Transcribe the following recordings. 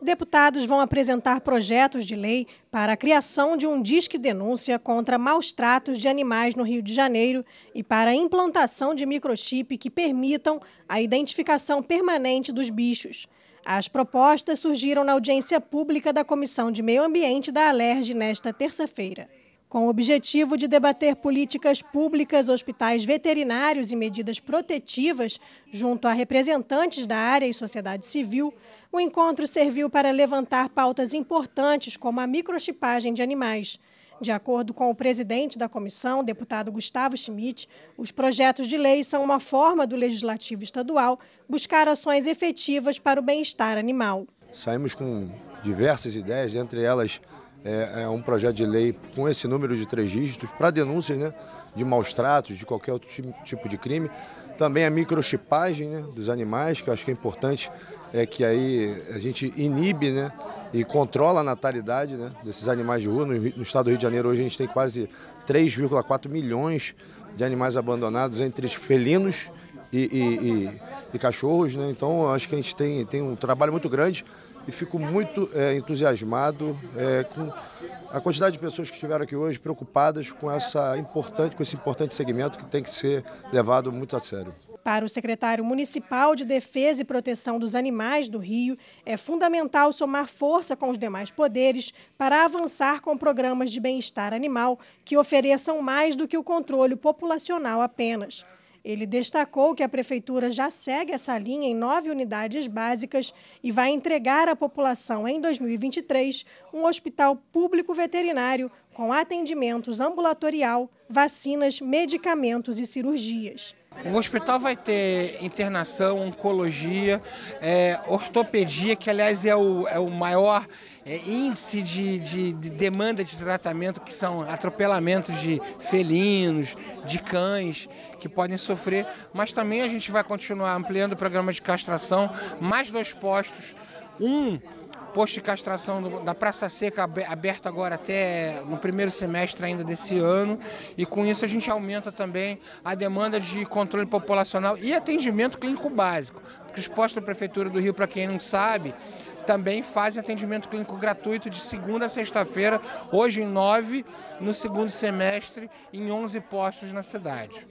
Deputados vão apresentar projetos de lei para a criação de um disque denúncia contra maus tratos de animais no Rio de Janeiro e para a implantação de microchip que permitam a identificação permanente dos bichos. As propostas surgiram na audiência pública da Comissão de Meio Ambiente da Alerj nesta terça-feira com o objetivo de debater políticas públicas, hospitais veterinários e medidas protetivas, junto a representantes da área e sociedade civil, o encontro serviu para levantar pautas importantes como a microchipagem de animais. De acordo com o presidente da comissão, deputado Gustavo Schmidt, os projetos de lei são uma forma do legislativo estadual buscar ações efetivas para o bem-estar animal. Saímos com diversas ideias, entre elas é, é um projeto de lei com esse número de três dígitos para denúncias né, de maus tratos, de qualquer outro tipo de crime. Também a microchipagem né, dos animais, que eu acho que é importante, é que aí a gente inibe né, e controla a natalidade né, desses animais de rua. No, no estado do Rio de Janeiro hoje a gente tem quase 3,4 milhões de animais abandonados, entre felinos e, e, e, e cachorros, né? Então acho que a gente tem, tem um trabalho muito grande e fico muito é, entusiasmado é, com a quantidade de pessoas que estiveram aqui hoje preocupadas com, essa importante, com esse importante segmento que tem que ser levado muito a sério. Para o secretário municipal de Defesa e Proteção dos Animais do Rio, é fundamental somar força com os demais poderes para avançar com programas de bem-estar animal que ofereçam mais do que o controle populacional apenas. Ele destacou que a prefeitura já segue essa linha em nove unidades básicas e vai entregar à população em 2023 um hospital público veterinário com atendimentos ambulatorial, vacinas, medicamentos e cirurgias. O hospital vai ter internação, oncologia, é, ortopedia, que aliás é o, é o maior é, índice de, de, de, demanda de tratamento, que são atropelamentos de felinos, de cães, que podem sofrer. Mas também a gente vai continuar ampliando o programa de castração, mais dois postos. Um posto de castração do, da Praça Seca aberto agora até no primeiro semestre ainda desse ano. E com isso a gente aumenta também a demanda de controle populacional e atendimento clínico básico. Porque os postos da Prefeitura do Rio, para quem não sabe, também fazem atendimento clínico gratuito de segunda a sexta-feira, hoje em nove, no segundo semestre, em onze postos na cidade.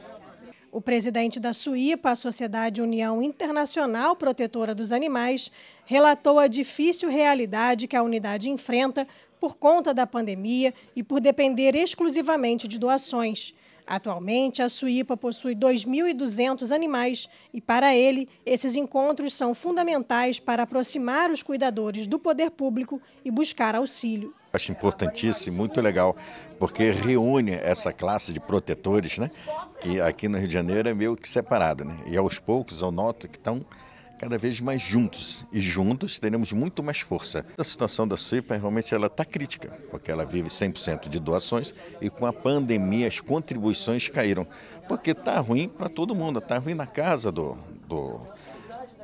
O presidente da SUIPA, a Sociedade União Internacional Protetora dos Animais, relatou a difícil realidade que a unidade enfrenta por conta da pandemia e por depender exclusivamente de doações. Atualmente, a Suípa possui 2.200 animais e, para ele, esses encontros são fundamentais para aproximar os cuidadores do poder público e buscar auxílio acho importantíssimo, muito legal, porque reúne essa classe de protetores, né? Que aqui no Rio de Janeiro é meio que separado, né? E aos poucos eu noto que estão cada vez mais juntos e juntos teremos muito mais força. A situação da Suipa realmente ela está crítica, porque ela vive 100% de doações e com a pandemia as contribuições caíram, porque está ruim para todo mundo, está ruim na casa do, do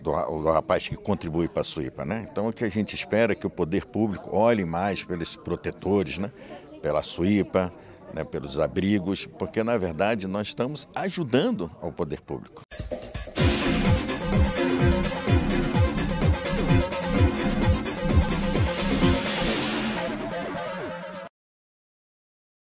do, do rapaz que contribui para a SUIPA. Né? Então, o que a gente espera é que o poder público olhe mais pelos protetores, né? pela SUIPA, né? pelos abrigos, porque, na verdade, nós estamos ajudando ao poder público.